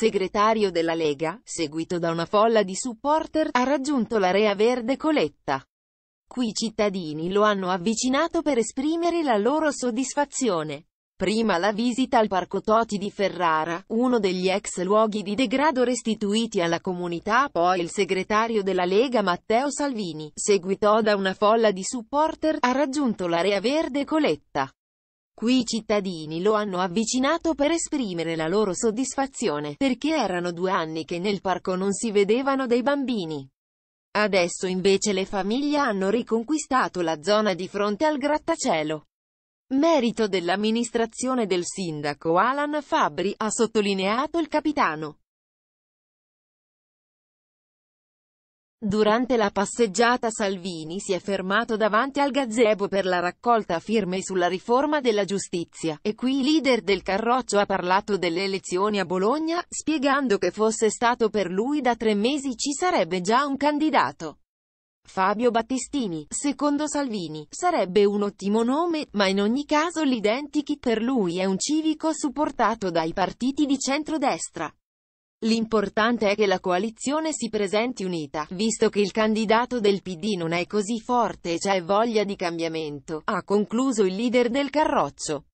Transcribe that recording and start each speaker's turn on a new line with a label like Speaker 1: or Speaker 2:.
Speaker 1: segretario della Lega, seguito da una folla di supporter, ha raggiunto l'area verde Coletta. Qui i cittadini lo hanno avvicinato per esprimere la loro soddisfazione. Prima la visita al Parco Toti di Ferrara, uno degli ex luoghi di degrado restituiti alla comunità, poi il segretario della Lega Matteo Salvini, seguito da una folla di supporter, ha raggiunto l'area verde Coletta. Qui i cittadini lo hanno avvicinato per esprimere la loro soddisfazione, perché erano due anni che nel parco non si vedevano dei bambini. Adesso invece le famiglie hanno riconquistato la zona di fronte al grattacielo. Merito dell'amministrazione del sindaco Alan Fabri, ha sottolineato il capitano.
Speaker 2: Durante la passeggiata
Speaker 1: Salvini si è fermato davanti al gazebo per la raccolta firme sulla riforma della giustizia, e qui il leader del Carroccio ha parlato delle elezioni a Bologna, spiegando che fosse stato per lui da tre mesi ci sarebbe già un candidato. Fabio Battistini, secondo Salvini, sarebbe un ottimo nome, ma in ogni caso l'identikit per lui è un civico supportato dai partiti di centrodestra. L'importante è che la coalizione si presenti unita, visto che il candidato del PD non è così forte e c'è voglia di cambiamento, ha concluso il leader del Carroccio.